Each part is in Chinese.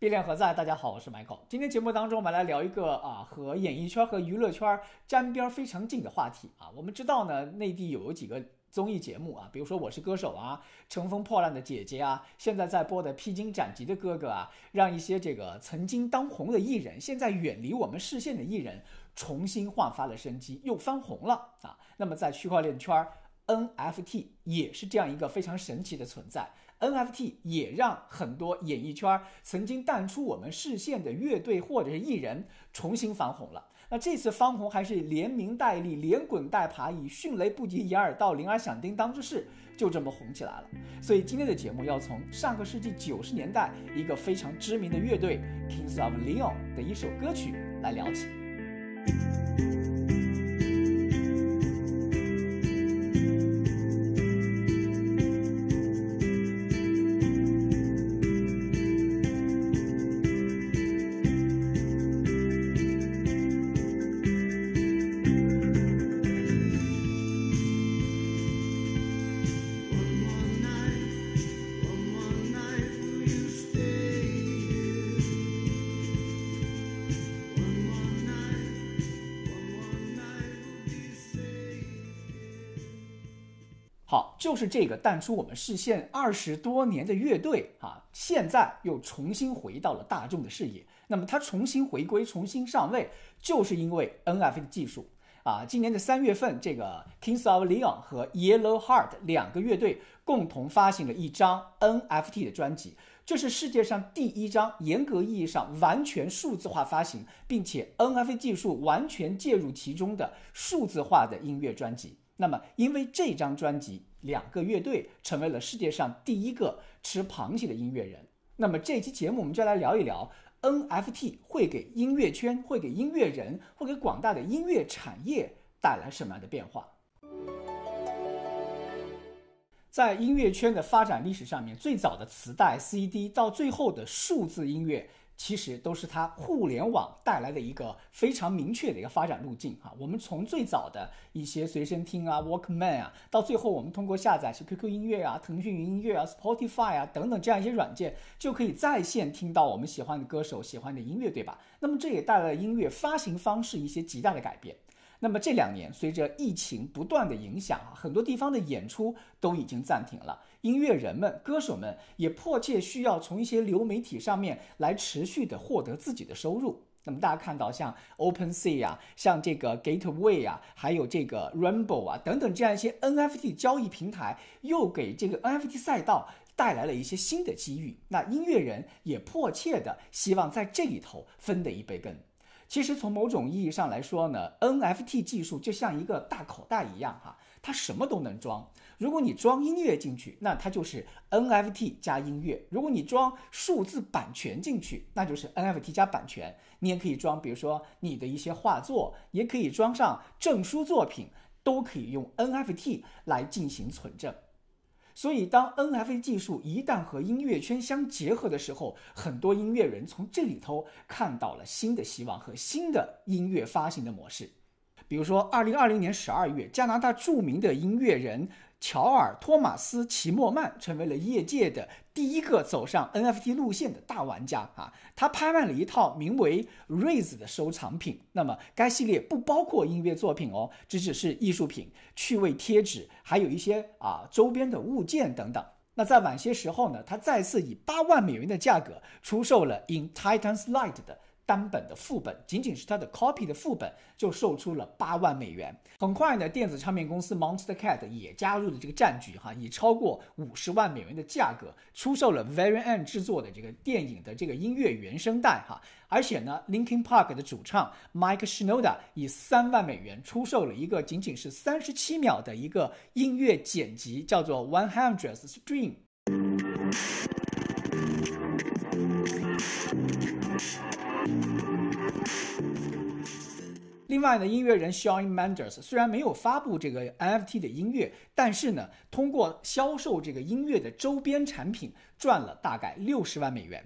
力量何在？大家好，我是 Michael。今天节目当中，我们来聊一个啊，和演艺圈和娱乐圈沾边非常近的话题啊。我们知道呢，内地有几个综艺节目啊，比如说《我是歌手》啊，《乘风破浪的姐姐》啊，现在在播的《披荆斩棘的哥哥》啊，让一些这个曾经当红的艺人，现在远离我们视线的艺人，重新焕发了生机，又翻红了啊。那么在区块链圈，NFT 也是这样一个非常神奇的存在。NFT 也让很多演艺圈曾经淡出我们视线的乐队或者是艺人重新翻红了。那这次翻红还是连名带利，连滚带爬，以迅雷不及掩耳盗铃而响叮当之势，就这么红起来了。所以今天的节目要从上个世纪九十年代一个非常知名的乐队 Kings of Leon 的一首歌曲来聊起。就是这个淡出我们视线二十多年的乐队啊，现在又重新回到了大众的视野。那么它重新回归、重新上位，就是因为 NFT 技术啊。今年的三月份，这个 Kings of Leon 和 Yellow Heart 两个乐队共同发行了一张 NFT 的专辑，这是世界上第一张严格意义上完全数字化发行，并且 NFT 技术完全介入其中的数字化的音乐专辑。那么因为这张专辑。两个乐队成为了世界上第一个吃螃蟹的音乐人。那么这期节目我们就来聊一聊 NFT 会给音乐圈、会给音乐人、会给广大的音乐产业带来什么样的变化。在音乐圈的发展历史上面，最早的磁带 CD，到最后的数字音乐。其实都是它互联网带来的一个非常明确的一个发展路径啊。我们从最早的一些随身听啊、Walkman 啊，到最后我们通过下载是 QQ 音乐啊、腾讯云音乐啊、Spotify 啊等等这样一些软件，就可以在线听到我们喜欢的歌手、喜欢的音乐，对吧？那么这也带来了音乐发行方式一些极大的改变。那么这两年随着疫情不断的影响啊，很多地方的演出都已经暂停了。音乐人们、歌手们也迫切需要从一些流媒体上面来持续的获得自己的收入。那么大家看到，像 OpenSea 啊、像这个 Gateway 啊、还有这个 Rainbow 啊等等这样一些 NFT 交易平台，又给这个 NFT 赛道带来了一些新的机遇。那音乐人也迫切的希望在这里头分得一杯羹。其实从某种意义上来说呢，NFT 技术就像一个大口袋一样哈，它什么都能装。如果你装音乐进去，那它就是 NFT 加音乐；如果你装数字版权进去，那就是 NFT 加版权。你也可以装，比如说你的一些画作，也可以装上证书作品，都可以用 NFT 来进行存证。所以，当 NFT 技术一旦和音乐圈相结合的时候，很多音乐人从这里头看到了新的希望和新的音乐发行的模式。比如说，二零二零年十二月，加拿大著名的音乐人。乔尔·托马斯·齐默曼成为了业界的第一个走上 NFT 路线的大玩家啊！他拍卖了一套名为 Raze 的收藏品，那么该系列不包括音乐作品哦，只只是艺术品、趣味贴纸，还有一些啊周边的物件等等。那在晚些时候呢，他再次以八万美元的价格出售了 In Titans Light 的。单本的副本，仅仅是它的 copy 的副本，就售出了八万美元。很快呢，电子唱片公司 Monster Cat 也加入了这个战局，哈，以超过五十万美元的价格出售了 Very End 制作的这个电影的这个音乐原声带，哈。而且呢，Linkin Park 的主唱 Mike Shinoda 以三万美元出售了一个仅仅是三十七秒的一个音乐剪辑，叫做 One Hundredth r e a m 另外呢，音乐人 Sean Mendes 虽然没有发布这个 NFT 的音乐，但是呢，通过销售这个音乐的周边产品，赚了大概六十万美元。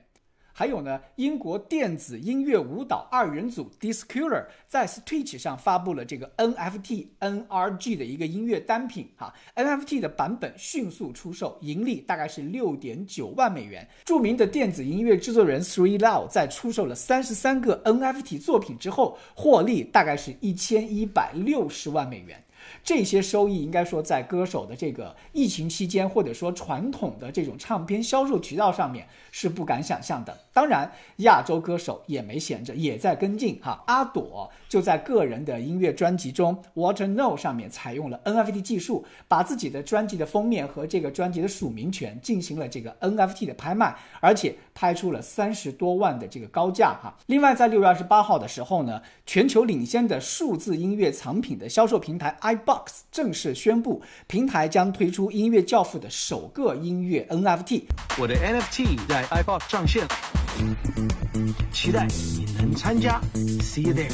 还有呢，英国电子音乐舞蹈二人组 d i s c l o u r e 在 Stitch 上发布了这个 NFT NRG 的一个音乐单品，哈，NFT 的版本迅速出售，盈利大概是六点九万美元。著名的电子音乐制作人 Three Lowl 在出售了三十三个 NFT 作品之后，获利大概是一千一百六十万美元。这些收益应该说，在歌手的这个疫情期间，或者说传统的这种唱片销售渠道上面是不敢想象的。当然，亚洲歌手也没闲着，也在跟进哈。阿朵就在个人的音乐专辑中《What r n o 上面采用了 NFT 技术，把自己的专辑的封面和这个专辑的署名权进行了这个 NFT 的拍卖，而且拍出了三十多万的这个高价哈。另外，在六月二十八号的时候呢，全球领先的数字音乐藏品的销售平台 iBox 正式宣布，平台将推出音乐教父的首个音乐 NFT。我的 NFT 在 iBox 上线。期待你能参加，see you there，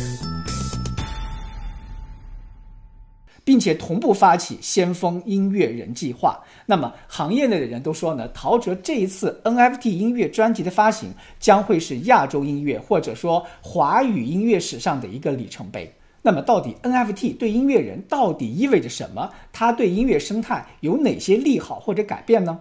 并且同步发起先锋音乐人计划。那么，行业内的人都说呢，陶喆这一次 NFT 音乐专辑的发行将会是亚洲音乐或者说华语音乐史上的一个里程碑。那么，到底 NFT 对音乐人到底意味着什么？它对音乐生态有哪些利好或者改变呢？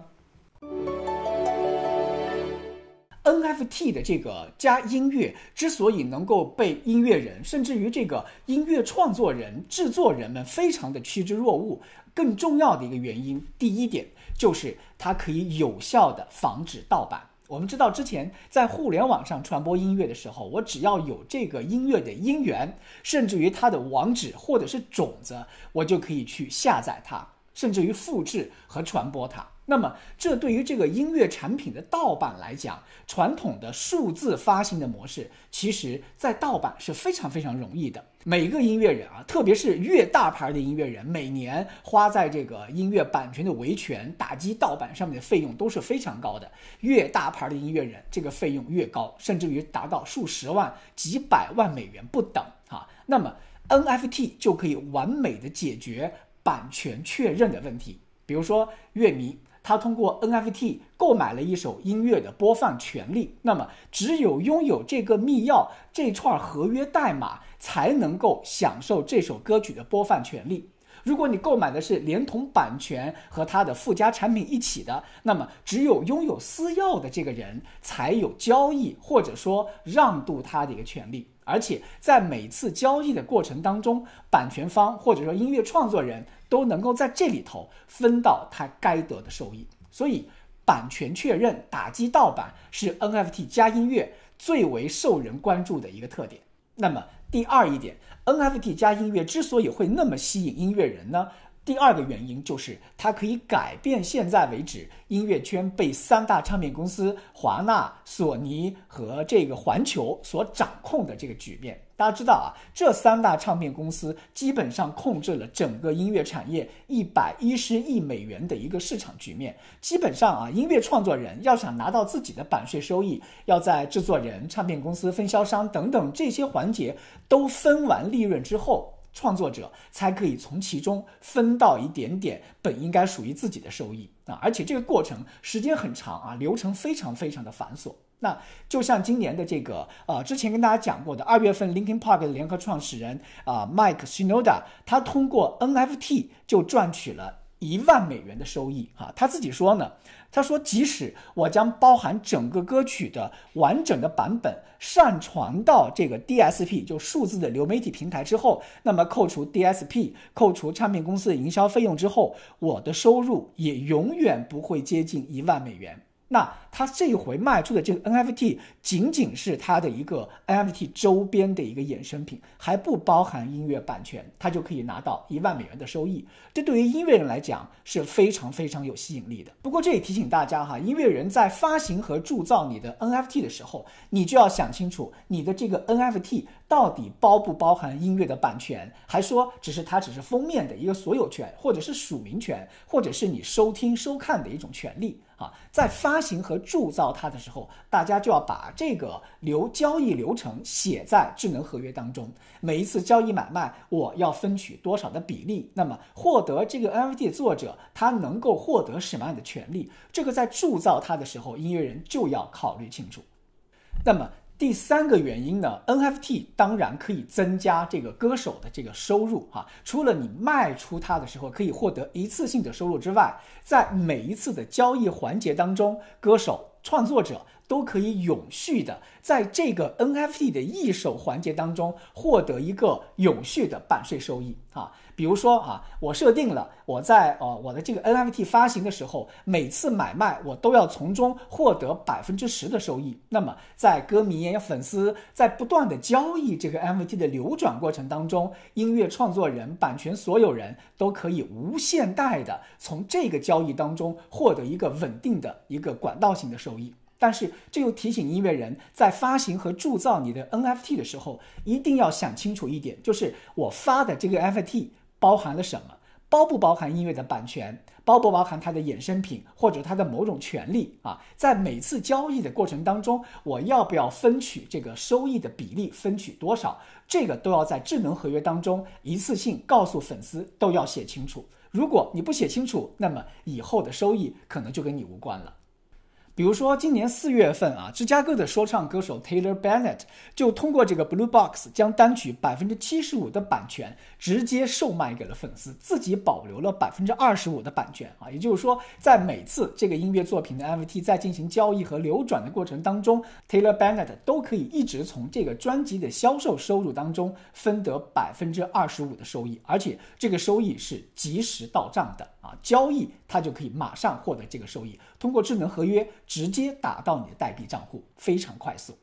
NFT 的这个加音乐之所以能够被音乐人，甚至于这个音乐创作人、制作人们非常的趋之若鹜，更重要的一个原因，第一点就是它可以有效的防止盗版。我们知道之前在互联网上传播音乐的时候，我只要有这个音乐的音源，甚至于它的网址或者是种子，我就可以去下载它，甚至于复制和传播它。那么，这对于这个音乐产品的盗版来讲，传统的数字发行的模式，其实，在盗版是非常非常容易的。每个音乐人啊，特别是越大牌的音乐人，每年花在这个音乐版权的维权、打击盗版上面的费用都是非常高的。越大牌的音乐人，这个费用越高，甚至于达到数十万、几百万美元不等啊。那么，NFT 就可以完美的解决版权确认的问题。比如说，乐迷。他通过 NFT 购买了一首音乐的播放权利，那么只有拥有这个密钥、这串合约代码，才能够享受这首歌曲的播放权利。如果你购买的是连同版权和他的附加产品一起的，那么只有拥有私钥的这个人才有交易或者说让渡他的一个权利，而且在每次交易的过程当中，版权方或者说音乐创作人。都能够在这里头分到他该得的收益，所以版权确认、打击盗版是 NFT 加音乐最为受人关注的一个特点。那么第二一点，NFT 加音乐之所以会那么吸引音乐人呢？第二个原因就是，它可以改变现在为止音乐圈被三大唱片公司华纳、索尼和这个环球所掌控的这个局面。大家知道啊，这三大唱片公司基本上控制了整个音乐产业一百一十亿美元的一个市场局面。基本上啊，音乐创作人要想拿到自己的版税收益，要在制作人、唱片公司、分销商等等这些环节都分完利润之后。创作者才可以从其中分到一点点本应该属于自己的收益啊！而且这个过程时间很长啊，流程非常非常的繁琐。那就像今年的这个呃，之前跟大家讲过的二月份，Linkin Park 的联合创始人啊，Mike Shinoda，他通过 NFT 就赚取了一万美元的收益啊！他自己说呢。他说：“即使我将包含整个歌曲的完整的版本上传到这个 DSP，就数字的流媒体平台之后，那么扣除 DSP 扣除唱片公司的营销费用之后，我的收入也永远不会接近一万美元。”那他这一回卖出的这个 NFT 仅仅是他的一个 NFT 周边的一个衍生品，还不包含音乐版权，他就可以拿到一万美元的收益。这对于音乐人来讲是非常非常有吸引力的。不过这也提醒大家哈，音乐人在发行和铸造你的 NFT 的时候，你就要想清楚你的这个 NFT 到底包不包含音乐的版权，还说只是它只是封面的一个所有权，或者是署名权，或者是你收听收看的一种权利。啊，在发行和铸造它的时候，大家就要把这个流交易流程写在智能合约当中。每一次交易买卖，我要分取多少的比例？那么获得这个 NFT 作者，他能够获得什么样的权利？这个在铸造它的时候，音乐人就要考虑清楚。那么。第三个原因呢，NFT 当然可以增加这个歌手的这个收入哈。除了你卖出它的时候可以获得一次性的收入之外，在每一次的交易环节当中，歌手创作者都可以永续的在这个 NFT 的一手环节当中获得一个永续的版税收益啊。比如说啊，我设定了我在呃我的这个 NFT 发行的时候，每次买卖我都要从中获得百分之十的收益。那么在歌迷、粉丝在不断的交易这个 NFT 的流转过程当中，音乐创作人、版权所有人都可以无限带的从这个交易当中获得一个稳定的一个管道型的收益。但是这又提醒音乐人在发行和铸造你的 NFT 的时候，一定要想清楚一点，就是我发的这个 NFT。包含了什么？包不包含音乐的版权？包不包含它的衍生品或者它的某种权利？啊，在每次交易的过程当中，我要不要分取这个收益的比例？分取多少？这个都要在智能合约当中一次性告诉粉丝，都要写清楚。如果你不写清楚，那么以后的收益可能就跟你无关了。比如说，今年四月份啊，芝加哥的说唱歌手 Taylor Bennett 就通过这个 Blue Box 将单曲百分之七十五的版权直接售卖给了粉丝，自己保留了百分之二十五的版权啊。也就是说，在每次这个音乐作品的 MVT 在进行交易和流转的过程当中，Taylor Bennett 都可以一直从这个专辑的销售收入当中分得百分之二十五的收益，而且这个收益是及时到账的啊，交易他就可以马上获得这个收益。通过智能合约直接打到你的代币账户，非常快速。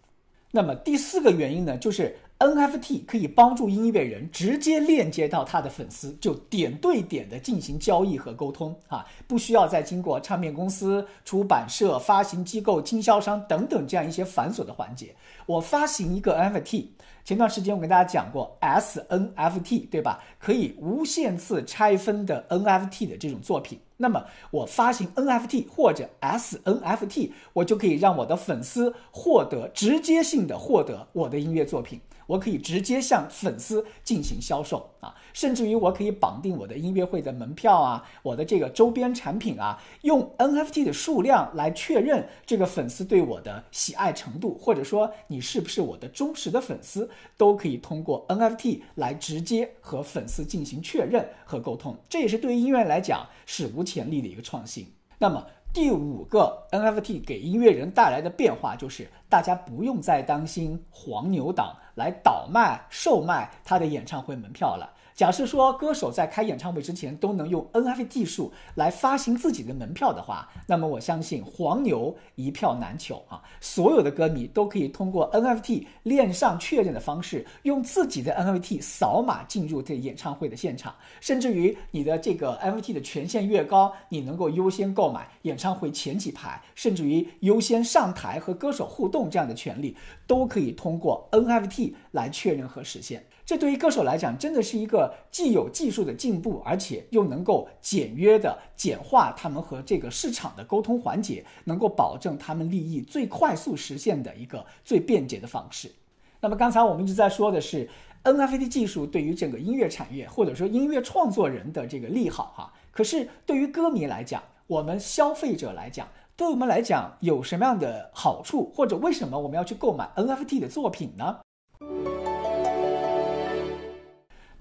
那么第四个原因呢，就是 NFT 可以帮助音乐人直接链接到他的粉丝，就点对点的进行交易和沟通啊，不需要再经过唱片公司、出版社、发行机构、经销商等等这样一些繁琐的环节。我发行一个 NFT，前段时间我跟大家讲过 SNFT，对吧？可以无限次拆分的 NFT 的这种作品。那么，我发行 NFT 或者 SNFT，我就可以让我的粉丝获得直接性的获得我的音乐作品。我可以直接向粉丝进行销售啊，甚至于我可以绑定我的音乐会的门票啊，我的这个周边产品啊，用 NFT 的数量来确认这个粉丝对我的喜爱程度，或者说你是不是我的忠实的粉丝，都可以通过 NFT 来直接和粉丝进行确认和沟通。这也是对于音乐来讲史无前例的一个创新。那么，第五个 NFT 给音乐人带来的变化，就是大家不用再担心黄牛党来倒卖、售卖他的演唱会门票了。假设说歌手在开演唱会之前都能用 NFT 技术来发行自己的门票的话，那么我相信黄牛一票难求啊！所有的歌迷都可以通过 NFT 链上确认的方式，用自己的 NFT 扫码进入这演唱会的现场。甚至于你的这个 NFT 的权限越高，你能够优先购买演唱会前几排，甚至于优先上台和歌手互动这样的权利，都可以通过 NFT 来确认和实现。这对于歌手来讲，真的是一个既有技术的进步，而且又能够简约的简化他们和这个市场的沟通环节，能够保证他们利益最快速实现的一个最便捷的方式。那么刚才我们一直在说的是 NFT 技术对于整个音乐产业或者说音乐创作人的这个利好哈，可是对于歌迷来讲，我们消费者来讲，对我们来讲有什么样的好处，或者为什么我们要去购买 NFT 的作品呢？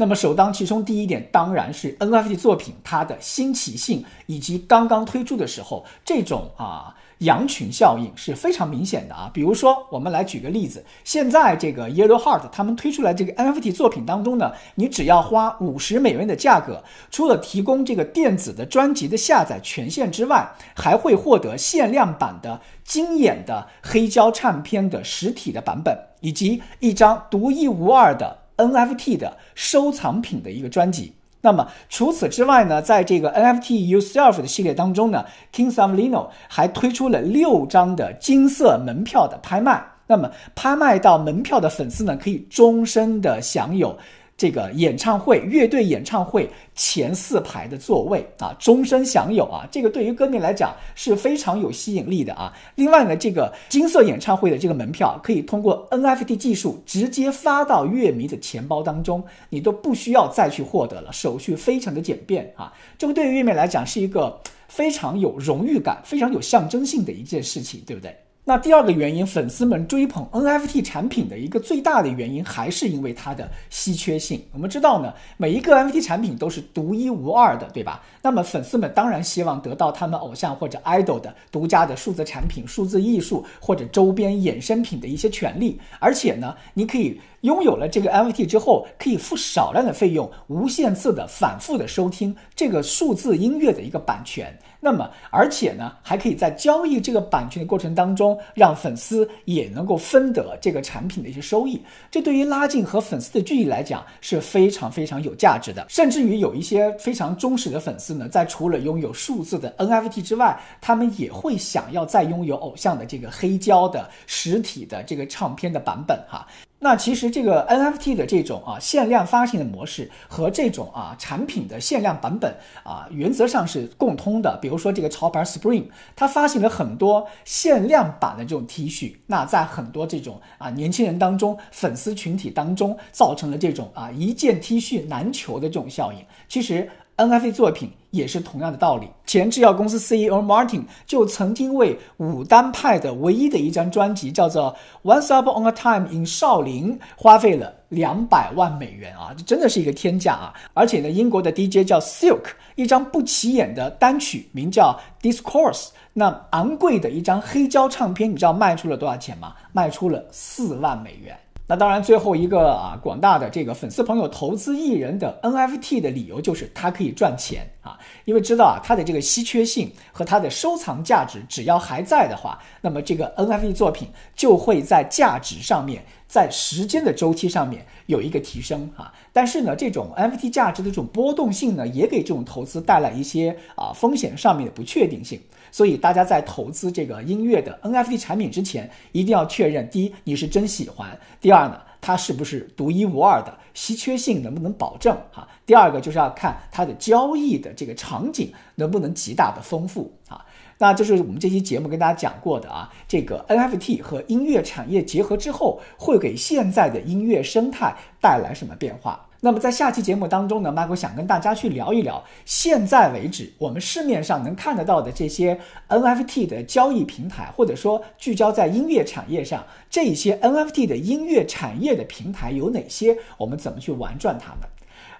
那么首当其冲，第一点当然是 NFT 作品它的新奇性，以及刚刚推出的时候，这种啊羊群效应是非常明显的啊。比如说，我们来举个例子，现在这个 Yellow Heart 他们推出来这个 NFT 作品当中呢，你只要花五十美元的价格，除了提供这个电子的专辑的下载权限之外，还会获得限量版的精演的黑胶唱片的实体的版本，以及一张独一无二的。NFT 的收藏品的一个专辑。那么除此之外呢，在这个 NFT Yourself 的系列当中呢，Kings of Lino 还推出了六张的金色门票的拍卖。那么拍卖到门票的粉丝呢，可以终身的享有。这个演唱会乐队演唱会前四排的座位啊，终身享有啊，这个对于歌迷来讲是非常有吸引力的啊。另外呢，这个金色演唱会的这个门票可以通过 N F T 技术直接发到乐迷的钱包当中，你都不需要再去获得了，手续非常的简便啊。这个对于乐迷来讲是一个非常有荣誉感、非常有象征性的一件事情，对不对？那第二个原因，粉丝们追捧 NFT 产品的一个最大的原因，还是因为它的稀缺性。我们知道呢，每一个 NFT 产品都是独一无二的，对吧？那么粉丝们当然希望得到他们偶像或者 idol 的独家的数字产品、数字艺术或者周边衍生品的一些权利。而且呢，你可以拥有了这个 NFT 之后，可以付少量的费用，无限次的反复的收听这个数字音乐的一个版权。那么，而且呢，还可以在交易这个版权的过程当中，让粉丝也能够分得这个产品的一些收益。这对于拉近和粉丝的距离来讲是非常非常有价值的。甚至于有一些非常忠实的粉丝呢，在除了拥有数字的 NFT 之外，他们也会想要再拥有偶像的这个黑胶的实体的这个唱片的版本，哈。那其实这个 NFT 的这种啊限量发行的模式和这种啊产品的限量版本啊原则上是共通的。比如说这个潮牌 Spring，它发行了很多限量版的这种 T 恤，那在很多这种啊年轻人当中、粉丝群体当中造成了这种啊一件 T 恤难求的这种效应。其实 NFT 作品。也是同样的道理。前制药公司 CEO Martin 就曾经为武丹派的唯一的一张专辑叫做《Once Upon a Time in 少林》，花费了两百万美元啊，这真的是一个天价啊！而且呢，英国的 DJ 叫 Silk，一张不起眼的单曲名叫《Discourse》，那昂贵的一张黑胶唱片，你知道卖出了多少钱吗？卖出了四万美元。那当然，最后一个啊，广大的这个粉丝朋友投资艺人的 NFT 的理由就是它可以赚钱。啊，因为知道啊，它的这个稀缺性和它的收藏价值，只要还在的话，那么这个 NFT 作品就会在价值上面。在时间的周期上面有一个提升啊。但是呢，这种 NFT 价值的这种波动性呢，也给这种投资带来一些啊风险上面的不确定性。所以大家在投资这个音乐的 NFT 产品之前，一定要确认：第一，你是真喜欢；第二呢，它是不是独一无二的稀缺性能不能保证哈？第二个就是要看它的交易的这个场景能不能极大的丰富啊。那就是我们这期节目跟大家讲过的啊，这个 NFT 和音乐产业结合之后会给现在的音乐生态带来什么变化？那么在下期节目当中呢麦克想跟大家去聊一聊，现在为止我们市面上能看得到的这些 NFT 的交易平台，或者说聚焦在音乐产业上这些 NFT 的音乐产业的平台有哪些？我们怎么去玩转它们？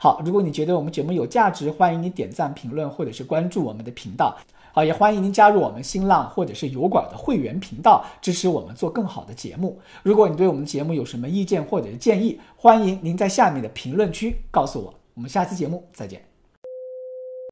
好，如果你觉得我们节目有价值，欢迎你点赞、评论或者是关注我们的频道。好，也欢迎您加入我们新浪或者是油管的会员频道，支持我们做更好的节目。如果你对我们节目有什么意见或者是建议，欢迎您在下面的评论区告诉我。我们下期节目再见。